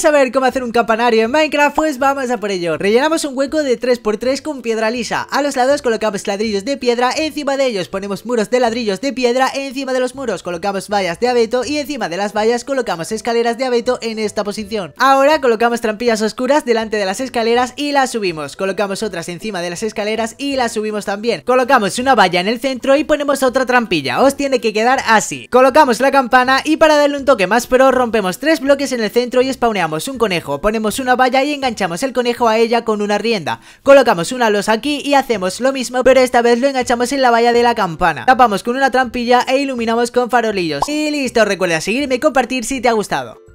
A saber cómo hacer un campanario en Minecraft? Pues vamos a por ello. Rellenamos un hueco de 3x3 con piedra lisa. A los lados colocamos ladrillos de piedra, encima de ellos ponemos muros de ladrillos de piedra, encima de los muros colocamos vallas de abeto y encima de las vallas colocamos escaleras de abeto en esta posición. Ahora colocamos trampillas oscuras delante de las escaleras y las subimos. Colocamos otras encima de las escaleras y las subimos también. Colocamos una valla en el centro y ponemos otra trampilla. Os tiene que quedar así. Colocamos la campana y para darle un toque más pro rompemos tres bloques en el centro y spawneamos un conejo, ponemos una valla y enganchamos el conejo a ella con una rienda. Colocamos una losa aquí y hacemos lo mismo, pero esta vez lo enganchamos en la valla de la campana. Tapamos con una trampilla e iluminamos con farolillos. Y listo, recuerda seguirme y compartir si te ha gustado.